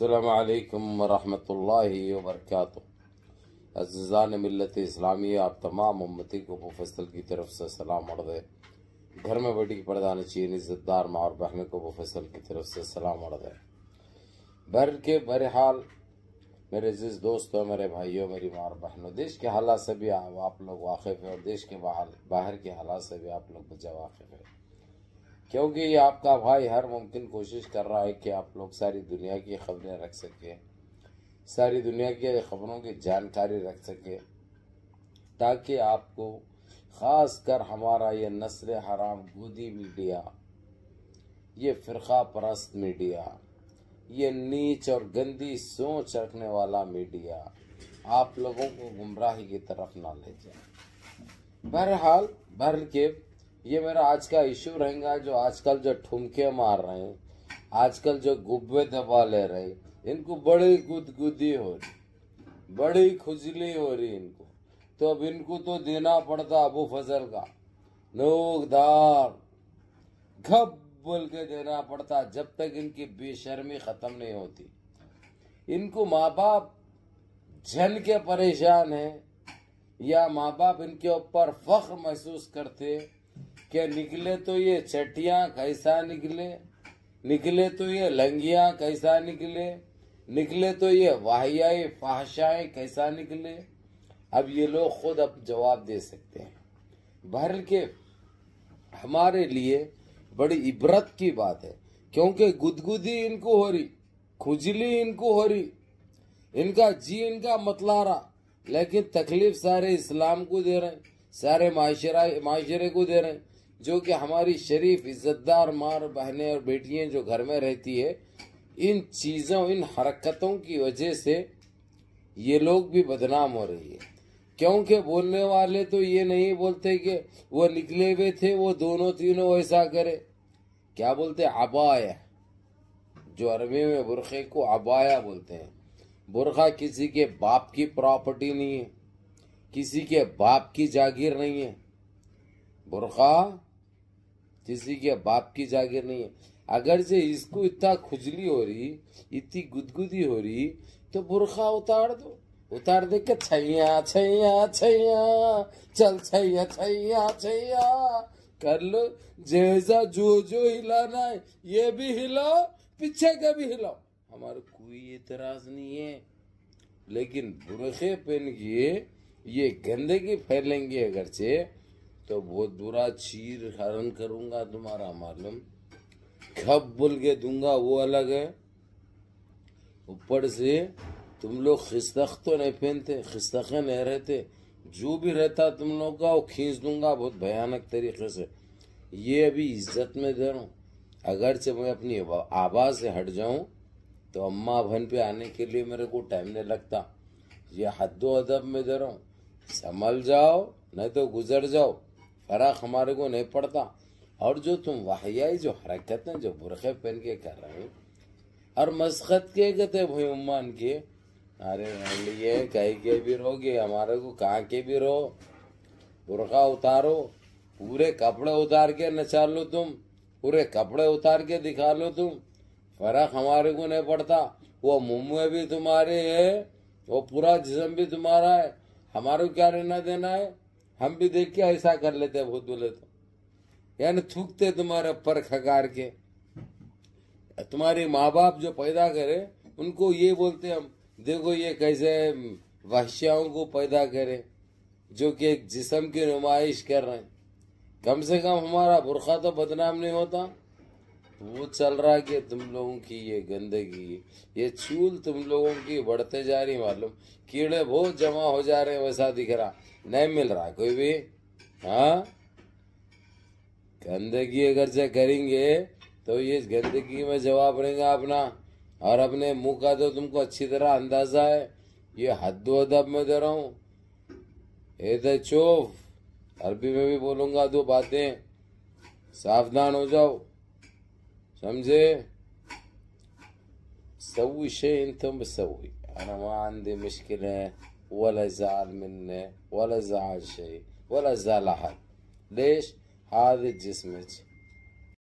अल्लाम वरहमल वर्क अज़ान मिलत इस्लामी आप तमाम उम्मती को मुफसल की तरफ से सलाम अर्द घर में बैठी की प्रधान चीन इज़्ज़तदार माँ और बहनों को मुफसल की तरफ से सलाम अर्द बर के बरहाल मेरे जिस दोस्तों मेरे भाइयों मेरी माँ और बहनों देश के हालात से भी आप लोग वाकिफ़ हैं और देश के बाहर बाहर के हालात से भी आप लोग बजा वाकिफ़ है क्योंकि आपका भाई हर मुमकिन कोशिश कर रहा है कि आप लोग सारी दुनिया की खबरें रख सकें सारी दुनिया की खबरों की जानकारी रख सके ताकि आपको ख़ास कर हमारा ये नसर हराम गोदी मीडिया ये फ़िरका परस्त मीडिया ये नीच और गंदी सोच रखने वाला मीडिया आप लोगों को गुमराही की तरफ ना ले जाए बहरहाल भर के ये मेरा आज का इश्यू रहेगा जो आजकल जो ठुमके मार रहे हैं आजकल जो गुब्बे दबा ले रहे हैं इनको बड़ी गुदगुदी हो रही बड़ी खुजली हो रही इनको तो अब इनको तो देना पड़ता अबू फजल का नोकदार घप बोल के देना पड़ता जब तक इनकी बेशर्मी खत्म नहीं होती इनको माँ बाप जन के परेशान है या माँ बाप इनके ऊपर फख्र महसूस करते क्या निकले तो ये चटिया कैसा निकले निकले तो ये लंगिया कैसा निकले निकले तो ये वाहियाए फाहशाएँ कैसा निकले अब ये लोग खुद अब जवाब दे सकते हैं भर के हमारे लिए बड़ी इबरत की बात है क्योंकि गुदगुदी इनको हो रही खुजली इनको हो रही इनका जी इनका मतला रहा लेकिन तकलीफ सारे इस्लाम को दे रहे सारे माशरा माशरे को दे रहे हैं जो कि हमारी शरीफ इज्जतदार मार बहनें और बेटियां जो घर में रहती है इन चीज़ों इन हरकतों की वजह से ये लोग भी बदनाम हो रही है क्योंकि बोलने वाले तो ये नहीं बोलते कि वो निकले हुए थे वो दोनों तीनों ऐसा करे क्या बोलते अबाया जो अरबी में बुरखे को अबाया बोलते हैं बुरखा किसी के बाप की प्रॉपर्टी नहीं है किसी के बाप की जागीर नहीं है बुरखा किसी के बाप की जागीर नहीं है अगर से इसको इतना खुजली हो रही इतनी गुदगुदी हो रही तो बुरखा उतार दो उतार दे के छैया छैया छैया चल छैया छैया छैया कर लो जैसा जो जो हिलाना है ये भी हिलाओ पीछे का भी हिलाओ हमारा कोई एतराज नहीं है लेकिन बुरखे पहन के ये गंदगी फैलेंगे अगर से तो बहुत बुरा चीर हरण करूंगा तुम्हारा मालूम खब बोल के दूंगा वो अलग है ऊपर से तुम लोग खिस्तख तो नहीं पहनते खिस्तखें नहीं रहते जो भी रहता तुम लोग का वो खींच दूंगा बहुत भयानक तरीके से ये अभी इज्जत में दे रहा हूँ अगरचे मैं अपनी आवाज़ से हट जाऊं तो अम्मा भन पे आने के लिए मेरे को टाइम नहीं लगता ये हद्दो अदब में दे रहा हूँ संभल जाओ नहीं तो गुजर जाओ फर्क हमारे को नहीं पड़ता और जो तुम वाहियाई जो हरकतें जो बुरखे पहन के कर रहे हो और मस्खत के कहते भाई उम्मान के अरे लिए कहीं के भी रहोगे हमारे को कहा के भी रहो बुरखा उतारो पूरे कपड़े उतार के नचा लो तुम पूरे कपड़े उतार के दिखा लो तुम फर्क हमारे को नहीं पड़ता वो मुंह भी तुम्हारे है वो पूरा जिसम भी तुम्हारा है हमारे क्या लेना देना है हम भी देख के ऐसा कर लेते भूत बोले तो यानी थूकते तुम्हारे पर खकार के तुम्हारे माँ बाप जो पैदा करे उनको ये बोलते हम देखो ये कैसे वहश्याओं को पैदा करे जो कि एक जिसम की नुमाइश कर रहे हैं कम से कम हमारा बुरखा तो बदनाम नहीं होता वो चल रहा कि तुम लोगों की ये गंदगी ये चूल तुम लोगों की बढ़ते जा रही मालूम कीड़े बहुत जमा हो जा रहे हैं वैसा दिख रहा नहीं मिल रहा कोई भी हाँ गंदगी अगर से करेंगे तो ये गंदगी में जवाब रहेगा अपना और अपने मुंह का तो तुमको अच्छी तरह अंदाजा है ये हदब अदब में दे रहा हूं ये तो चोफ अरबी में भी बोलूंगा दो बातें सावधान हो जाओ شمزة سوي شيء انت بتسوي انا ما عندي مشكلة ولا زعل منه ولا زعل شيء ولا زعل احد ليش هذا جسمك